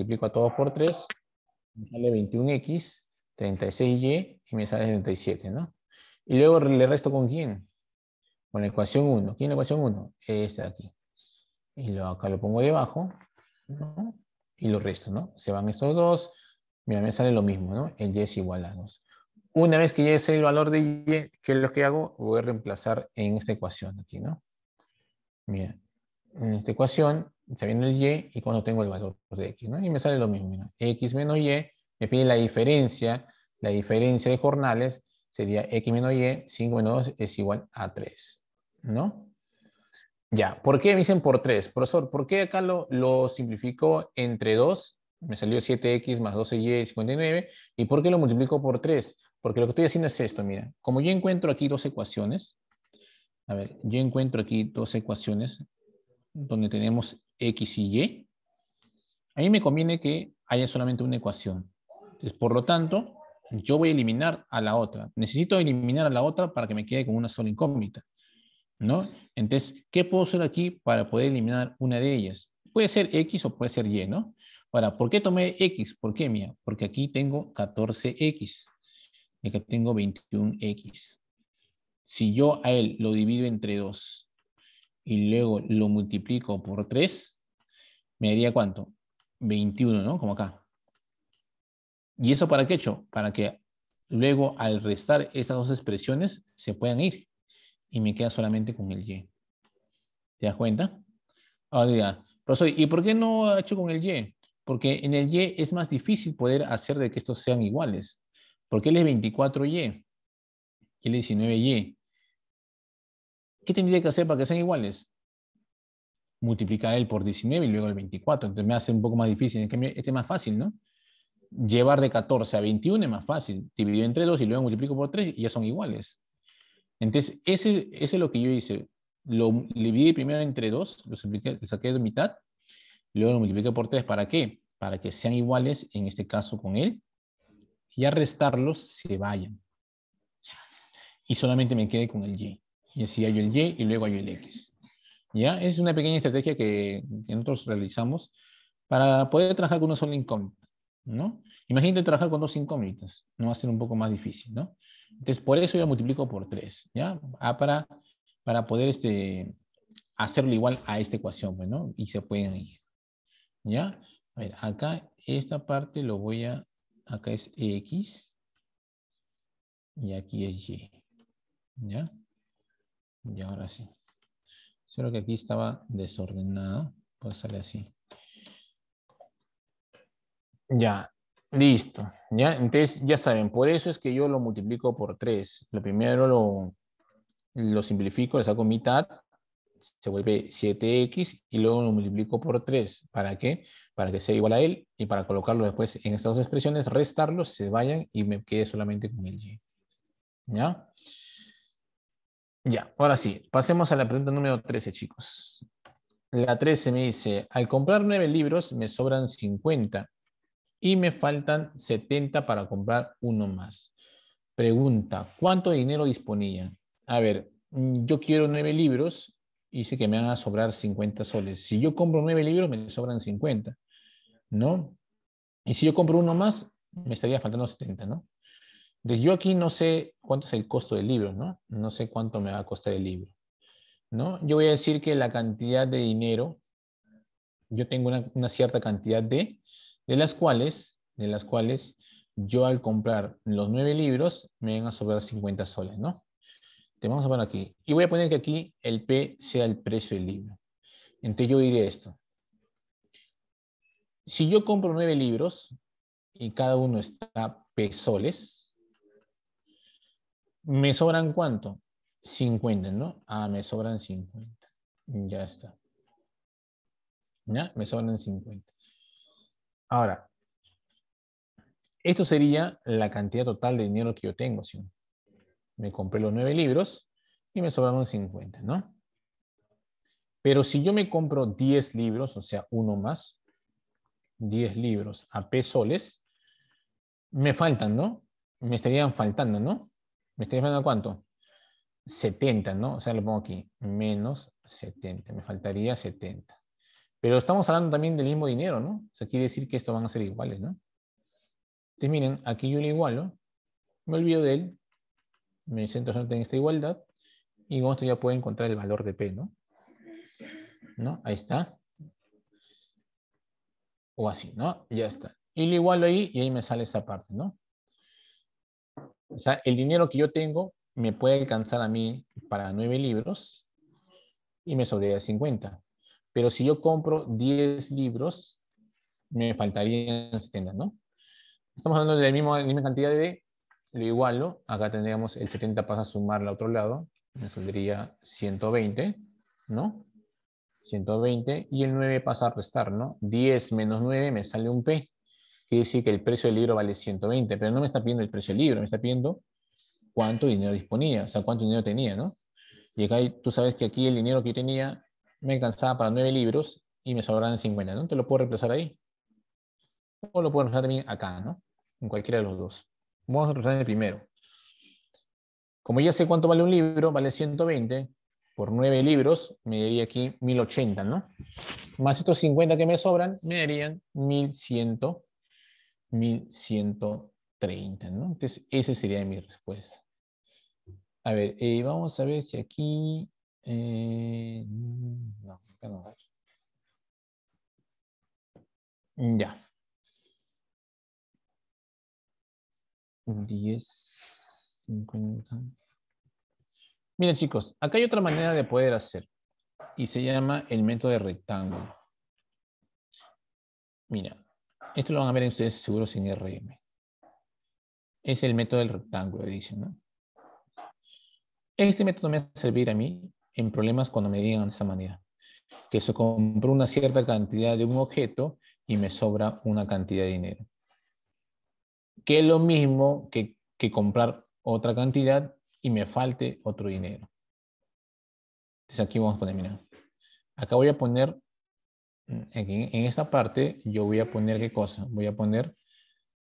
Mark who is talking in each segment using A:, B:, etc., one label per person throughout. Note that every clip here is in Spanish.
A: multiplico a todos por 3, me sale 21x, 36y y me sale 37, ¿no? Y luego le resto con quién? Con la ecuación 1. ¿Quién es la ecuación 1? Esta de aquí. Y lo, acá lo pongo debajo, ¿no? Y lo resto, ¿no? Se van estos dos, mira, me sale lo mismo, ¿no? El y es igual a 2. Una vez que ya es el valor de y, ¿qué es lo que hago? Voy a reemplazar en esta ecuación aquí, ¿no? Mira en esta ecuación, se viene el y y cuando tengo el valor de x, ¿no? Y me sale lo mismo, x menos y, me pide la diferencia, la diferencia de jornales sería x menos y, 5 menos 2 es igual a 3, ¿no? Ya, ¿por qué me dicen por 3? Profesor, ¿por qué acá lo, lo simplifico entre 2? Me salió 7x más 12y, 59. ¿Y por qué lo multiplico por 3? Porque lo que estoy haciendo es esto, mira. Como yo encuentro aquí dos ecuaciones, a ver, yo encuentro aquí dos ecuaciones, donde tenemos X y Y, Ahí me conviene que haya solamente una ecuación. Entonces, por lo tanto, yo voy a eliminar a la otra. Necesito eliminar a la otra para que me quede con una sola incógnita. ¿no? Entonces, ¿qué puedo hacer aquí para poder eliminar una de ellas? Puede ser X o puede ser Y, ¿no? Ahora, ¿por qué tomé X? ¿Por qué, mía? Porque aquí tengo 14X. Y aquí tengo 21X. Si yo a él lo divido entre dos y luego lo multiplico por 3, me daría cuánto? 21, ¿no? Como acá. ¿Y eso para qué he hecho? Para que luego al restar estas dos expresiones se puedan ir. Y me queda solamente con el Y. ¿Te das cuenta? Ahora dirá, profesor, ¿y por qué no ha hecho con el Y? Porque en el Y es más difícil poder hacer de que estos sean iguales. Porque él es 24Y. Y él es 19Y. ¿Qué tendría que hacer para que sean iguales? Multiplicar el por 19 y luego el 24. Entonces me hace un poco más difícil. este es más fácil, ¿no? Llevar de 14 a 21 es más fácil. Dividido entre 2 y luego multiplico por 3 y ya son iguales. Entonces, ese, es lo que yo hice. Lo, dividí primero entre 2, lo, saqué de mitad, luego lo multipliqué por 3. ¿Para qué? Para que sean iguales, en este caso con él, y a restarlos se vayan. Y solamente me quede con el y y así hay el Y y luego hay el X. ¿Ya? Es una pequeña estrategia que, nosotros realizamos para poder trabajar con una sola incógnita, ¿no? Imagínate trabajar con dos incógnitas, no va a ser un poco más difícil, ¿no? Entonces, por eso yo multiplico por tres ¿ya? Ah, para, para poder este, hacerlo igual a esta ecuación, pues, ¿no? Y se pueden ir, ¿ya? A ver, acá esta parte lo voy a, acá es X y aquí es Y, ¿ya? Y ahora sí. Solo que aquí estaba desordenado. Puede sale así. Ya, listo. Ya, entonces ya saben, por eso es que yo lo multiplico por 3. Lo primero lo, lo simplifico, le saco mitad, se vuelve 7x y luego lo multiplico por 3. ¿Para qué? Para que sea igual a él y para colocarlo después en estas dos expresiones, restarlos, se vayan y me quede solamente con el y. ¿Ya? Ya, ahora sí, pasemos a la pregunta número 13, chicos. La 13 me dice, al comprar nueve libros me sobran 50 y me faltan 70 para comprar uno más. Pregunta, ¿cuánto dinero disponía? A ver, mm, yo quiero nueve libros y dice que me van a sobrar 50 soles. Si yo compro nueve libros me sobran 50, ¿no? Y si yo compro uno más, me estaría faltando 70, ¿no? yo aquí no sé cuánto es el costo del libro, ¿no? No sé cuánto me va a costar el libro, ¿no? Yo voy a decir que la cantidad de dinero, yo tengo una, cierta cantidad de, de las cuales, de las cuales yo al comprar los nueve libros me van a sobrar 50 soles, ¿no? Te vamos a poner aquí. Y voy a poner que aquí el P sea el precio del libro. Entonces yo diré esto. Si yo compro nueve libros y cada uno está P soles, ¿Me sobran cuánto? 50, ¿no? Ah, me sobran 50. Ya está. ¿Ya? Me sobran 50. Ahora, esto sería la cantidad total de dinero que yo tengo. Me compré los nueve libros y me sobraron 50, ¿no? Pero si yo me compro 10 libros, o sea, uno más, 10 libros a P soles, me faltan, ¿no? Me estarían faltando, ¿no? ¿Me estoy a cuánto? 70, ¿no? O sea, lo pongo aquí. Menos 70. Me faltaría 70. Pero estamos hablando también del mismo dinero, ¿no? O sea, quiere decir que estos van a ser iguales, ¿no? Entonces, miren, aquí yo le igualo. Me olvido de él. Me centro solamente en esta igualdad. Y con esto ya puedo encontrar el valor de P, ¿no? ¿No? Ahí está. O así, ¿no? Ya está. Y le igualo ahí y ahí me sale esa parte, ¿no? O sea, el dinero que yo tengo me puede alcanzar a mí para nueve libros y me sobraría 50. Pero si yo compro 10 libros, me faltaría 70, ¿no? Estamos hablando de la misma, misma cantidad de lo igualo. Acá tendríamos el 70 pasa a sumar al otro lado. Me saldría 120, ¿no? 120 y el 9 pasa a restar, ¿no? 10 menos 9 me sale un P. Quiere decir que el precio del libro vale 120, pero no me está pidiendo el precio del libro, me está pidiendo cuánto dinero disponía, o sea, cuánto dinero tenía, ¿no? Y acá tú sabes que aquí el dinero que yo tenía me alcanzaba para nueve libros y me sobraban 50, ¿no? Te lo puedo reemplazar ahí. O lo puedo reemplazar también acá, ¿no? En cualquiera de los dos. Vamos a reemplazar el primero. Como ya sé cuánto vale un libro, vale 120, por nueve libros me daría aquí 1080, ¿no? Más estos 50 que me sobran, me darían 1120. 1130, ¿no? Entonces, esa sería mi respuesta. A ver, eh, vamos a ver si aquí... Eh, no, acá no. Ya. 10, 50. Mira chicos, acá hay otra manera de poder hacer y se llama el método de rectángulo. Mira, esto lo van a ver en ustedes seguro sin RM. Es el método del rectángulo, dicen, Este método me va a servir a mí en problemas cuando me digan de esta manera. Que se compró una cierta cantidad de un objeto y me sobra una cantidad de dinero. Que es lo mismo que, que comprar otra cantidad y me falte otro dinero. Entonces aquí vamos a poner, mira. Acá voy a poner en, esta parte yo voy a poner qué cosa? Voy a poner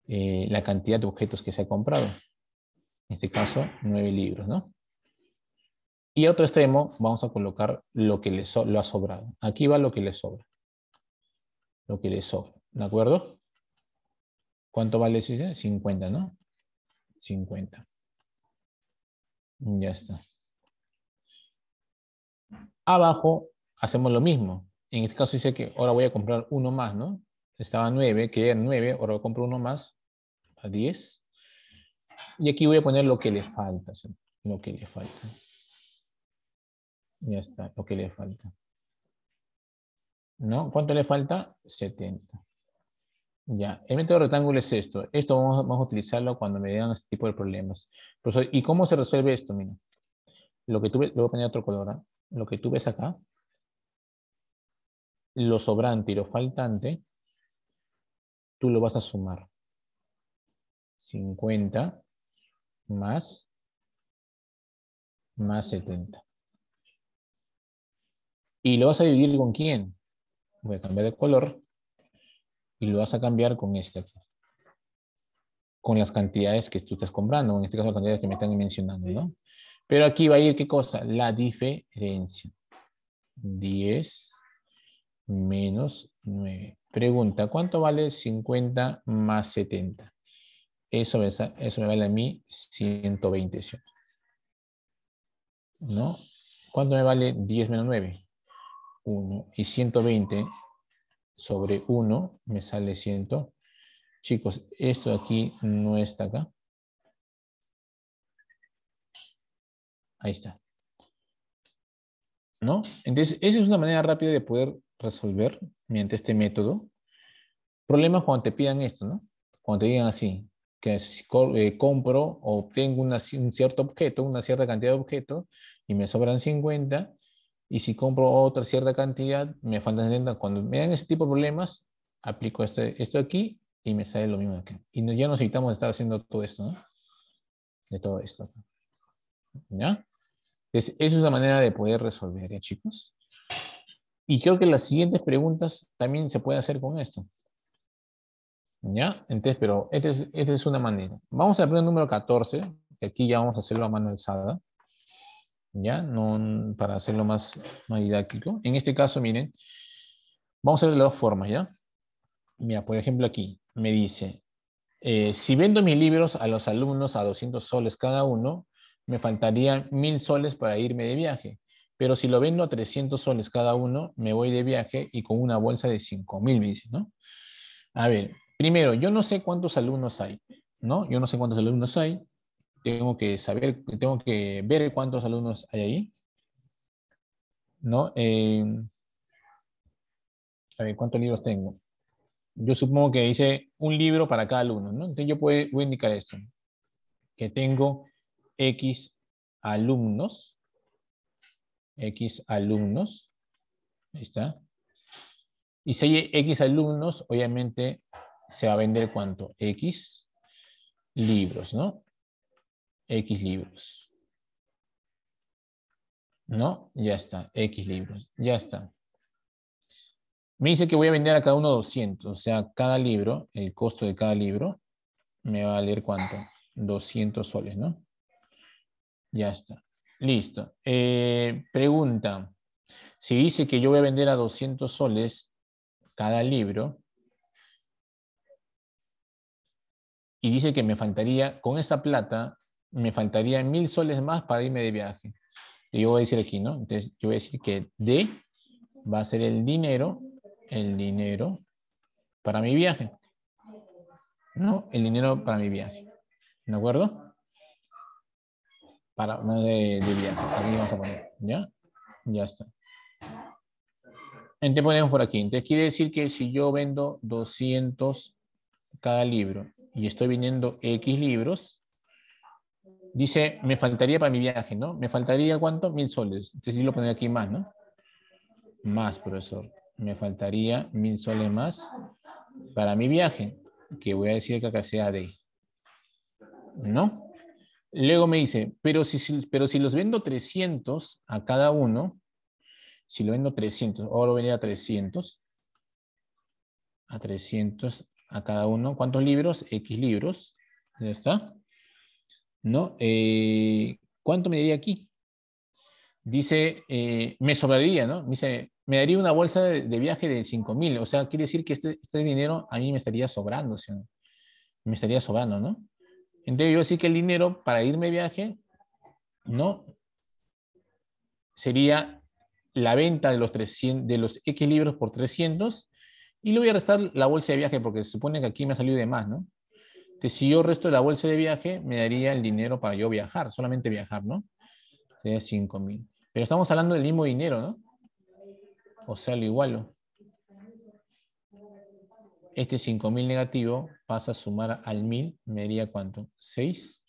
A: eh, la cantidad de objetos que se ha comprado. En este caso, nueve libros, ¿no? Y a otro extremo vamos a colocar lo que le lo ha sobrado. Aquí va lo que le sobra. Lo que le sobra, ¿de acuerdo? ¿Cuánto vale eso? 50, ¿no? 50. Ya está. Abajo hacemos lo mismo en este caso dice que ahora voy a comprar uno más, ¿no? Estaba 9, que eran 9, ahora compro uno más, a 10. Y aquí voy a poner lo que le falta, lo que le falta. Ya está, lo que le falta. ¿No? ¿Cuánto le falta? 70. Ya, el método rectángulo es esto. Esto vamos, a utilizarlo cuando me digan este tipo de problemas. ¿y cómo se resuelve esto? Mira, lo que tú ves, lo voy a poner otro color. ¿no? ¿ah? Lo que tú ves acá, lo sobrante y lo faltante, tú lo vas a sumar. 50 más, más 70. ¿Y lo vas a dividir con quién? Voy a cambiar de color y lo vas a cambiar con este aquí. Con las cantidades que tú estás comprando, en este caso las cantidades que me están mencionando, ¿no? Pero aquí va a ir, ¿qué cosa? La diferencia. 10 menos 9. Pregunta, ¿cuánto vale 50 más 70? Eso me, eso me vale a mí 120. ¿No? ¿Cuánto me vale 10 menos 9? 1. Y 120 sobre 1 me sale 100. Chicos, esto aquí no está acá. Ahí está. ¿No? Entonces, esa es una manera rápida de poder resolver mediante este método problemas cuando te pidan esto, ¿no? Cuando te digan así, que si eh, compro o obtengo un cierto objeto, una cierta cantidad de objetos y me sobran 50, y si compro otra cierta cantidad, me faltan 70. Cuando me dan ese tipo de problemas, aplico este, esto aquí y me sale lo mismo acá. Y no, ya nos evitamos estar haciendo todo esto, ¿no? De todo esto. ¿Ya? Entonces, esa es la manera de poder resolver, ¿ya, chicos? Y creo que las siguientes preguntas también se pueden hacer con esto. ¿Ya? Entonces, pero esta este es, una manera. Vamos a aprender el número 14, aquí ya vamos a hacerlo a mano alzada. ¿Ya? No, para hacerlo más, didáctico. En este caso, miren, vamos a ver de dos formas, ¿ya? Mira, por ejemplo, aquí me dice, eh, si vendo mis libros a los alumnos a 200 soles cada uno, me faltarían 1000 soles para irme de viaje. Pero si lo vendo a 300 soles cada uno, me voy de viaje y con una bolsa de 5.000 mil, me dice, ¿no? A ver, primero, yo no sé cuántos alumnos hay, ¿no? Yo no sé cuántos alumnos hay. Tengo que saber, tengo que ver cuántos alumnos hay ahí. ¿No? Eh, a ver, ¿cuántos libros tengo? Yo supongo que hice un libro para cada alumno, ¿no? Entonces yo puedo, voy a indicar esto. Que tengo X alumnos, X alumnos. Ahí está. Y si hay X alumnos, obviamente se va a vender cuánto? X libros, ¿no? X libros. ¿No? Ya está, X libros, ya está. Me dice que voy a vender a cada uno 200, o sea, cada libro, el costo de cada libro, me va a valer cuánto? 200 soles, ¿no? Ya está. Listo. Eh, pregunta. Si dice que yo voy a vender a 200 soles cada libro y dice que me faltaría, con esa plata, me faltaría mil soles más para irme de viaje. Y yo voy a decir aquí, ¿no? Entonces yo voy a decir que D va a ser el dinero, el dinero para mi viaje. ¿No? El dinero para mi viaje. ¿De acuerdo? para, no de, viaje. Aquí vamos a poner, ¿ya? Ya está. Entonces ponemos por aquí. Entonces quiere decir que si yo vendo 200 cada libro y estoy viniendo X libros, dice, me faltaría para mi viaje, ¿no? Me faltaría cuánto? Mil soles. Entonces yo lo pondré aquí más, ¿no? Más, profesor. Me faltaría mil soles más para mi viaje, que voy a decir que acá sea de. ¿No? Luego me dice, pero si, pero si los vendo 300 a cada uno, si lo vendo 300, ahora lo vendría a 300, a 300 a cada uno, ¿cuántos libros? X libros, ya está. ¿No? Eh, ¿Cuánto me daría aquí? Dice, eh, me sobraría, ¿no? dice, me daría una bolsa de, viaje de 5.000, o sea, quiere decir que este, este, dinero a mí me estaría sobrando, me estaría sobrando, ¿no? Entonces yo decir que el dinero para irme de viaje, no. Sería la venta de los, 300, de los X libros por 300 y le voy a restar la bolsa de viaje porque se supone que aquí me ha salido de más, ¿no? Entonces, si yo resto la bolsa de viaje, me daría el dinero para yo viajar, solamente viajar, ¿no? Sería 5 mil. Pero estamos hablando del mismo dinero, ¿no? O sea, lo igualo. Este 5000 negativo pasa a sumar al 1000, me haría cuánto? 6.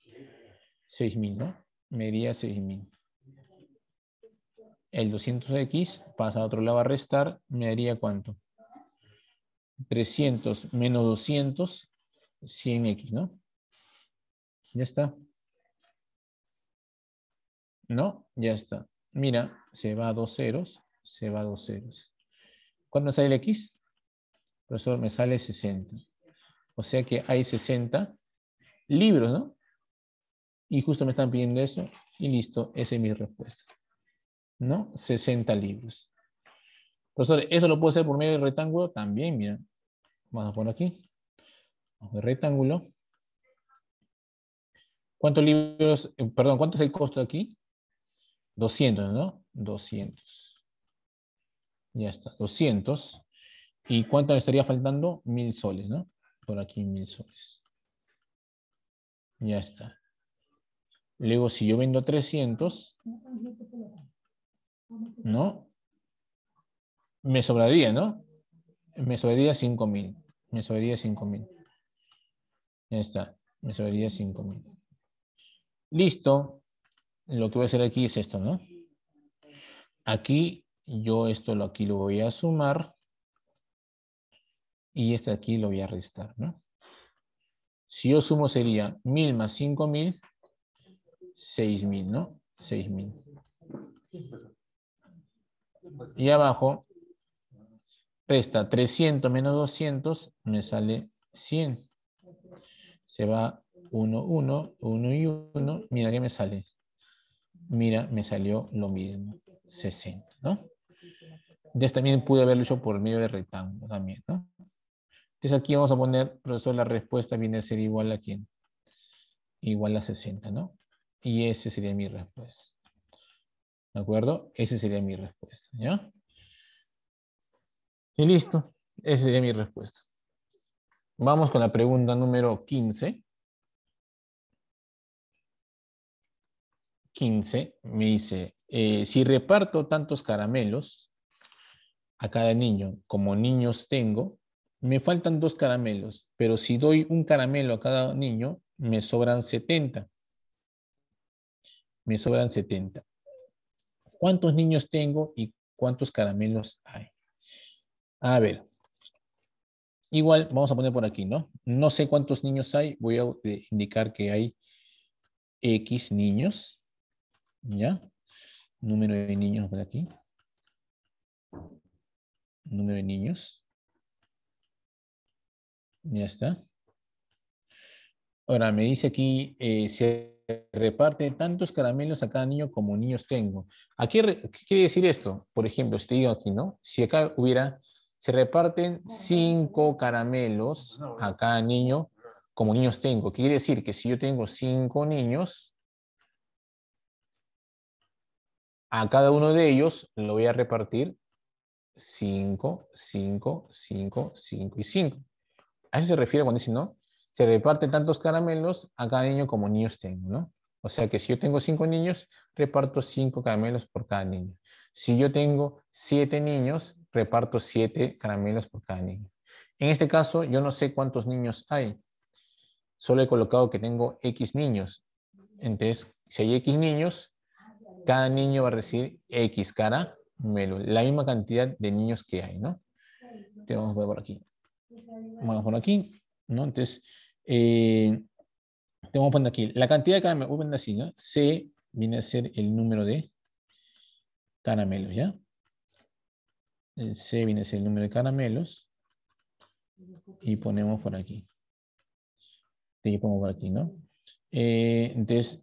A: 6000, ¿no? Me haría 6000. El 200x pasa a otro lado a restar, me daría cuánto? 300 menos 200, 100x, ¿no? Ya está. ¿No? Ya está. Mira, se va a dos ceros, se va a dos ceros. ¿Cuándo sale el x? Profesor, me sale 60. O sea que hay 60 libros, ¿no? Y justo me están pidiendo eso y listo, esa es mi respuesta. ¿No? 60 libros. Profesor, ¿eso lo puedo hacer por medio del rectángulo? También, mira. Vamos a poner aquí. Vamos rectángulo. ¿Cuántos libros, eh, perdón, cuánto es el costo aquí? 200, ¿no? 200. Ya está, 200. ¿Y cuánto me estaría faltando? Mil soles, ¿no? Por aquí mil soles. Ya está. Luego, si yo vendo 300, ¿no? Me sobraría, ¿no? Me sobraría mil. Me sobraría 5000. Ya está. Me sobraría mil. Listo. Lo que voy a hacer aquí es esto, ¿no? Aquí yo esto aquí lo voy a sumar y este aquí lo voy a restar, ¿no? Si yo sumo sería 1000 más 5000, 6000, ¿no? 6000. Y abajo, resta 300 menos 200, me sale 100. Se va 1, 1, 1 y 1. Mira que me sale. Mira, me salió lo mismo, 60, ¿no? Entonces también pude haberlo hecho por medio de rectángulo también, ¿no? Entonces aquí vamos a poner, profesor, la respuesta viene a ser igual a quién? Igual a 60, ¿no? Y esa sería mi respuesta. ¿De acuerdo? Esa sería mi respuesta, ¿ya? Y listo. Esa sería mi respuesta. Vamos con la pregunta número 15. 15 me dice, eh, si reparto tantos caramelos a cada niño como niños tengo, me faltan dos caramelos, pero si doy un caramelo a cada niño, me sobran 70. Me sobran 70. ¿Cuántos niños tengo y cuántos caramelos hay? A ver. Igual, vamos a poner por aquí, ¿no? No sé cuántos niños hay. Voy a eh, indicar que hay X niños. ¿Ya? Número de niños por aquí. Número de niños. Ya está. Ahora me dice aquí, eh, se reparte tantos caramelos a cada niño como niños tengo. Aquí, ¿Qué quiere decir esto? Por ejemplo, si este yo digo aquí, ¿no? Si acá hubiera, se reparten cinco caramelos a cada niño como niños tengo. Quiere decir que si yo tengo cinco niños, a cada uno de ellos lo voy a repartir cinco, cinco, cinco, cinco y cinco. A eso se refiere cuando dice, ¿no? Se reparte tantos caramelos a cada niño como niños tengo, ¿no? O sea que si yo tengo cinco niños, reparto cinco caramelos por cada niño. Si yo tengo siete niños, reparto siete caramelos por cada niño. En este caso, yo no sé cuántos niños hay. Solo he colocado que tengo X niños. Entonces, si hay X niños, cada niño va a recibir X caramelos. La misma cantidad de niños que hay, ¿no? Te vamos a ver por aquí vamos por aquí, ¿no? Entonces, eh, que poner aquí, la cantidad de caramelos, C viene a ser el número de caramelos, ¿ya? C viene a ser el número de caramelos. Y ponemos por aquí. pongo por aquí, ¿no? Eh, entonces,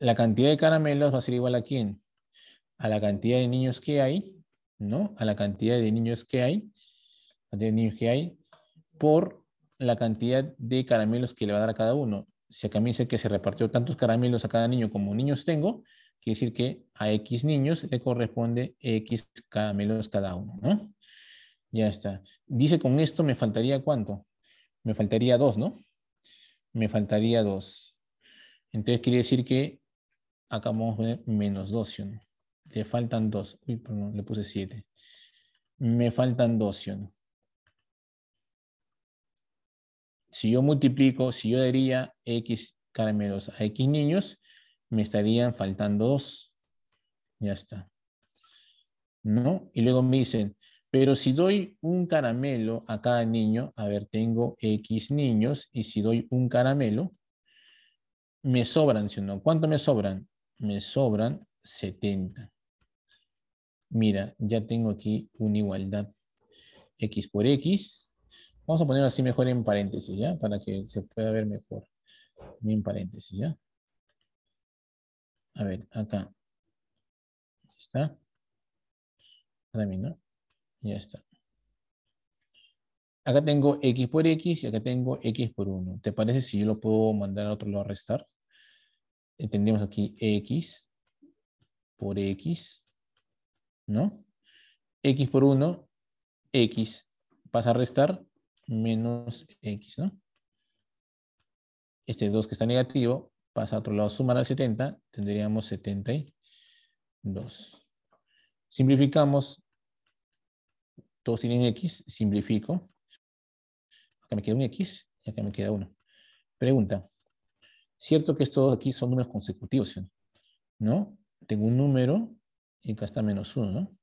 A: la cantidad de caramelos va a ser igual a quién? A la cantidad de niños que hay, ¿no? A la cantidad de niños que hay, cantidad de niños que hay, por la cantidad de caramelos que le va a dar a cada uno. Si acá me dice que se repartió tantos caramelos a cada niño como niños tengo, quiere decir que a X niños le corresponde X caramelos cada uno, ¿no? Ya está. Dice con esto me faltaría cuánto? Me faltaría dos, ¿no? Me faltaría dos. Entonces quiere decir que acá vamos a poner menos dos, ¿no? Le faltan dos. Uy, perdón, le puse siete. Me faltan dos, ¿no? si yo multiplico, si yo daría X caramelos a X niños, me estarían faltando dos. Ya está. ¿No? Y luego me dicen, pero si doy un caramelo a cada niño, a ver, tengo X niños, y si doy un caramelo, me sobran, si no? ¿Cuánto me sobran? Me sobran 70. Mira, ya tengo aquí una igualdad. X por X Vamos a ponerlo así mejor en paréntesis, ¿ya? Para que se pueda ver mejor. En paréntesis, ¿ya? A ver, acá. ¿Está? Para mí, ¿no? Ya está. Acá tengo x por x y acá tengo x por 1. ¿Te parece si yo lo puedo mandar a otro lado a restar? Entendemos aquí x por x, ¿no? x por 1, x pasa a restar, menos X, ¿no? Este 2 que está negativo pasa a otro lado, sumar al 70, tendríamos 72. Simplificamos, todos tienen X, simplifico. Acá me queda un X y acá me queda uno. Pregunta, ¿cierto que estos aquí son números consecutivos? ¿No? Tengo un número y acá está menos uno, ¿no?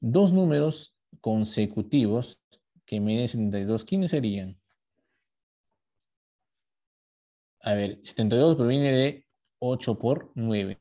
A: Dos números consecutivos que mide 72, ¿quiénes serían? A ver, 72 proviene de 8 por 9.